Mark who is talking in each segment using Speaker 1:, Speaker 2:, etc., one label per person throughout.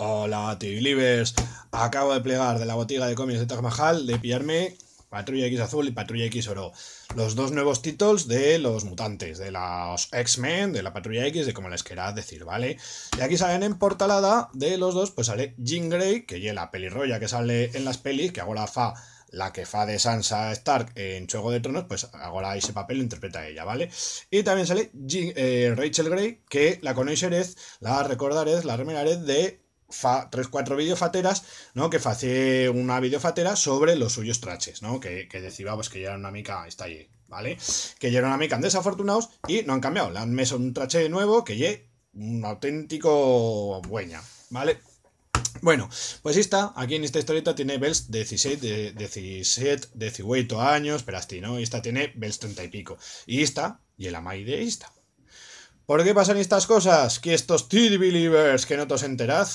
Speaker 1: Hola, Tiglivers. Acabo de plegar de la botiga de cómics de Taj Mahal de pillarme Patrulla X Azul y Patrulla X Oro. Los dos nuevos títulos de los mutantes, de los X-Men, de la Patrulla X, de como les queráis decir, ¿vale? Y aquí salen en portalada de los dos, pues sale Jean Grey, que es la pelirroya que sale en las pelis, que ahora fa la que fa de Sansa Stark en Juego de Tronos, pues ahora ese papel lo interpreta ella, ¿vale? Y también sale eh, Rachel Grey, que la conoceréis, la recordaréis, la remeraréis de 3 tres, cuatro videofateras, ¿no? Que hace una videofatera sobre los suyos traches, ¿no? Que, que decía, que ya era una mica, está allí, ¿vale? Que ya era una mica desafortunados y no han cambiado, le han meso un trache de nuevo que ye un auténtico buena, ¿vale? Bueno, pues esta, aquí en esta historieta tiene Bells 16, de, 17, 18 años, pero así, ¿no? Y esta tiene Bells 30 y pico. Y esta, y el amai de esta. ¿Por qué pasan estas cosas? Que estos TD Believers que no te os enterad.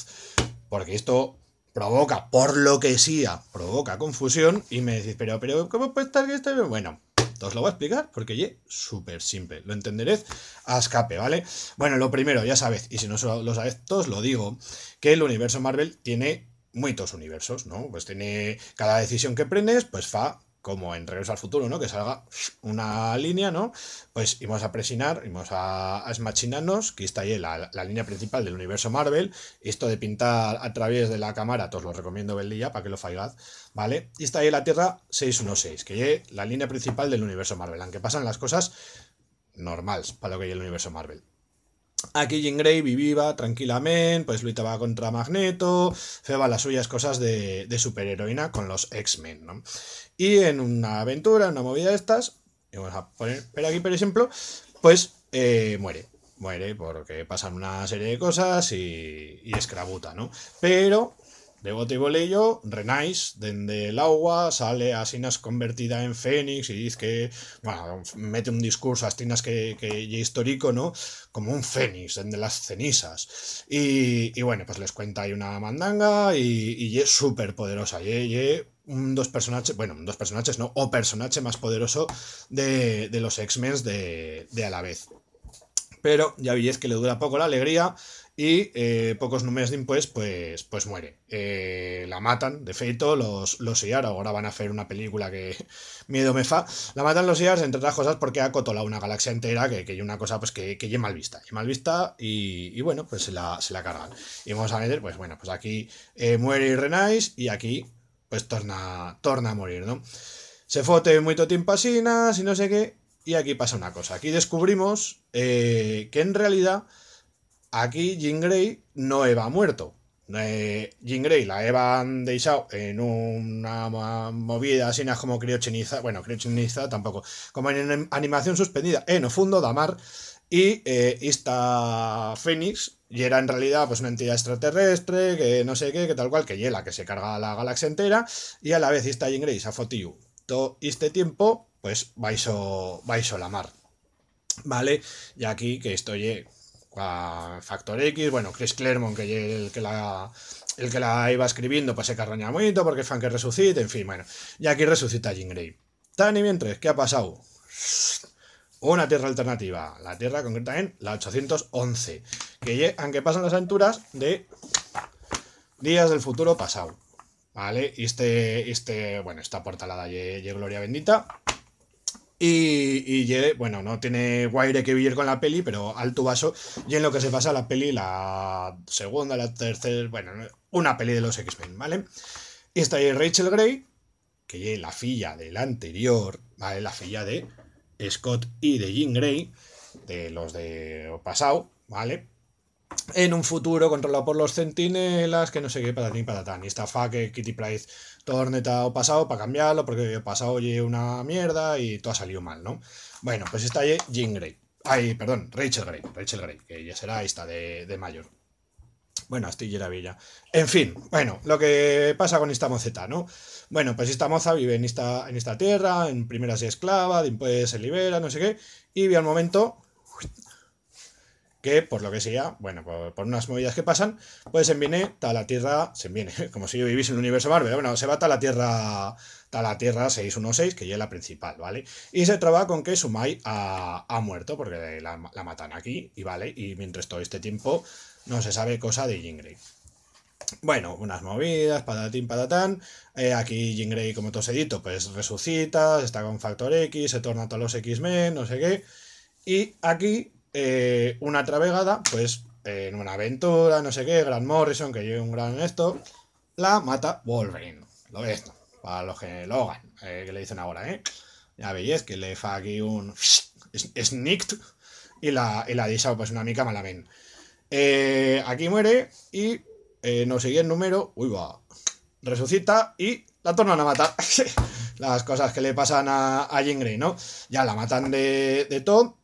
Speaker 1: Porque esto provoca, por lo que sea, provoca confusión. Y me decís, pero, pero, ¿cómo puede estar que este? Bueno, os lo voy a explicar porque ye, súper simple. Lo entenderéis a escape, ¿vale? Bueno, lo primero, ya sabéis, y si no lo sabéis, todos lo digo, que el universo Marvel tiene muchos universos, ¿no? Pues tiene cada decisión que prendes, pues fa como en Regreso al Futuro, ¿no? Que salga una línea, ¿no? Pues íbamos a presionar, íbamos a, esmachinarnos, que está ahí la, línea principal del universo Marvel. Esto de pintar a través de la cámara, todos lo recomiendo Día para que lo faigáis, ¿vale? Y está ahí la Tierra 616, que es la línea principal del universo Marvel, aunque pasan las cosas normales para lo que es el universo Marvel. Aquí Jean Grey vivía tranquilamente, pues luchaba contra Magneto, feba las suyas cosas de, superheroína con los X-Men, ¿no? Y en una aventura, en una movida de estas, y vamos a poner pero aquí, por ejemplo, pues eh, muere. Muere porque pasan una serie de cosas y, y escrabuta, ¿no? Pero de bote y bolello, renáis dende el agua, sale a Sinas convertida en Fénix y dice que, bueno, mete un discurso a Sinas que, que histórico, ¿no? Como un Fénix de las cenizas. Y, bueno, pues les cuenta ahí una mandanga y, y es súper poderosa, y, un dos personajes, bueno, dos personajes, ¿no? O personaje más poderoso de, los X-Men de, de a la vez. Pero ya veis que le dura poco la alegría, y eh, pocos números después pues, pues muere. Eh, la matan, de feito, los, los IAR, ahora van a hacer una película que miedo me fa, la matan los IAR entre otras cosas porque ha cotolado una galaxia entera que, que una cosa pues que, que mal vista, y mal vista y, bueno, pues se la, cargan. Y vamos a meter, pues bueno, pues aquí eh, muere y y aquí pues torna, torna a morir, ¿no? Se fote muy tiempo así, y no sé qué, y aquí pasa una cosa, aquí descubrimos que en realidad Aquí Jean Grey no Eva muerto. Eh, Grey la Eva han en una movida así como criochiniza, bueno, criochiniza tampoco, como en animación suspendida en eh, o fundo da mar y está eh, esta Fénix y era en realidad pues una entidad extraterrestre que no sé qué, que tal cual, que hiela, que se carga a la galaxia entera y a la vez está Jean Grey todo este tiempo pues vais a la mar. ¿Vale? Y aquí que estoy eh, Factor X, bueno, Chris Claremont, que el que la, el que la iba escribiendo, pues se carraña mucho porque es fan que resucite, en fin, bueno. Y aquí resucita Jim Grey. Tan y mientras, ¿qué ha pasado? Una tierra alternativa, la tierra concretamente la 811, que aunque pasan las aventuras de días del futuro pasado. ¿Vale? Y este, este, bueno, esta portalada y Gloria Bendita. Y, y bueno, no tiene guaire que vivir con la peli, pero alto vaso. Y en lo que se pasa la peli, la segunda, la tercera, bueno, una peli de los X-Men, ¿vale? Y está ahí Rachel Gray, que es la filla del anterior, ¿vale? La filla de Scott y de Jean gray de los de pasado, ¿vale? en un futuro controlado por los centinelas, que no sé qué, para patatán. Y esta fa que Kitty Price torneta o pasado para cambiarlo, porque pasado oye una mierda y todo ha salido mal, ¿no? Bueno, pues está allí Jean Grey. Ay, perdón, Rachel Grey, Rachel Grey, que ya será esta de, de mayor. Bueno, Astillera Villa. En fin, bueno, lo que pasa con esta moceta, ¿no? Bueno, pues esta moza vive en esta, en esta tierra, en primeras se esclava, después se libera, no sé qué, y ve al momento que por lo que sea, bueno, por, unas movidas que pasan, pues se viene a la Tierra, se viene, como si yo viviese en el universo Marvel, bueno, se va a Tierra a la Tierra 616, que ya es la principal, ¿vale? Y se trabaja con que Sumai ha, ha muerto, porque la, matan aquí, y vale, y mientras todo este tiempo no se sabe cosa de Jean Bueno, unas movidas, patatín, patatán. Eh, aquí Jean como he dicho, pues resucita, está con Factor X, se torna a todos los X-Men, no sé qué. Y aquí eh, una travegada, pues en una aventura, no sé qué, Gran Morrison, que lleva un gran esto, la mata Wolverine. Lo ves, esto, para los que Logan, eh, que le dicen ahora, ¿eh? Ya veis que le fa aquí un snicked y la, y la pues una mica mala, Eh, aquí muere y eh, no sigue el número, uy va, resucita y la tornan a matar. Las cosas que le pasan a, a Grey, ¿no? Ya la matan de, de todo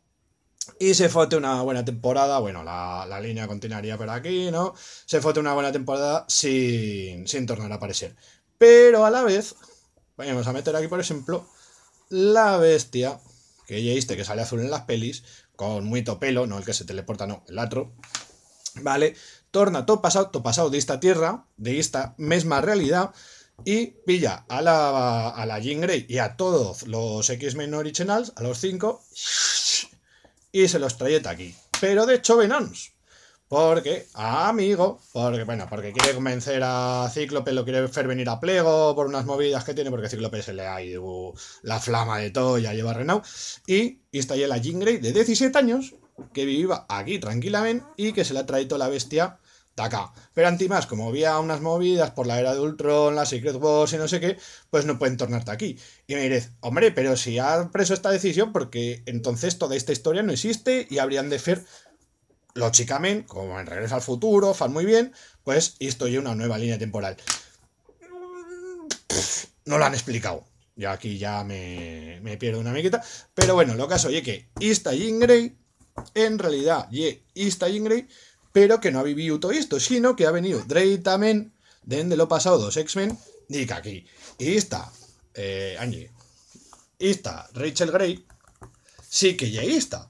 Speaker 1: y se fue una buena temporada, bueno, la, línea continuaría por aquí, ¿no? Se fue una buena temporada sin, sin tornar a aparecer. Pero a la vez, vamos a meter aquí, por ejemplo, la bestia, que ya viste que sale azul en las pelis, con to' pelo, no el que se teleporta, no, el otro, ¿vale? Torna todo pasado, todo pasado de esta tierra, de esta misma realidad, y pilla a la, a la Jean Grey y a todos los X-Men originals, a los cinco, y se los de aquí. Pero de hecho Chovenons. Porque, amigo, porque, bueno, porque quiere convencer a Cíclope, lo quiere hacer venir a Plego por unas movidas que tiene, porque Cíclope se le ha ido la flama de todo Ya lleva Renault. Y, está ahí la Jean de 17 años, que vivía aquí tranquilamente y que se la ha traído la bestia acá, Pero más, como había unas movidas por la era de Ultron, la Secret Wars y no sé qué, pues no pueden tornarte aquí. Y me diréis, hombre, pero si han preso esta decisión, porque entonces toda esta historia no existe y habrían de ser lógicamente, como en Regreso al Futuro, fan muy bien, pues esto ya una nueva línea temporal. no lo han explicado. Yo aquí ya me, me pierdo una miquita. Pero bueno, lo caso, oye, que esta Jean en realidad, ye, esta Jean pero que no ha vivido todo esto, sino que ha venido también donde lo pasado dos X-Men y que aquí y está eh, Angie, está Rachel Grey sí que ya está.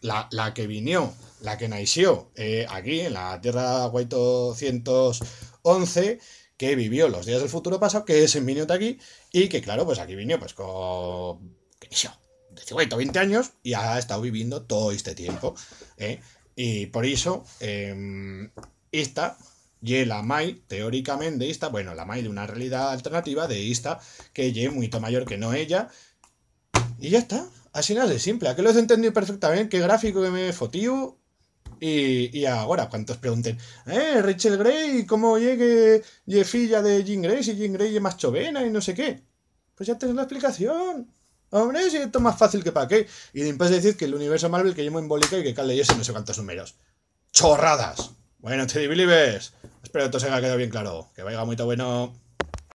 Speaker 1: La, que vino, la que nació eh, aquí en la Tierra 111 que vivió los días del futuro pasado, que es en vino aquí, y que claro, pues aquí vino pues con... ¿Qué 18, 20 años y ha estado viviendo todo este tiempo. Eh. Y por eso, em, esta y la mai teóricamente esta, bueno, la mai de una realidad alternativa de esta, que es mucho mayor que no ella. Y ya está, así nada de simple. Aquí lo he entendido perfectamente, qué gráfico que me fotío. Y, y ahora, cuantos pregunten, eh, Rachel Gray, ¿cómo llegue y de Jean Grey si Jean Grey es más chovena y no sé qué? Pues ya tenéis la explicación. Hombre, si esto es más fácil que para qué. Y de impas decir que el universo Marvel que llevo embólica y que Cal se no sé cuántos números. ¡Chorradas! Bueno, Teddy Believers, espero que todo se haya quedado bien claro. Que vaya muy bueno.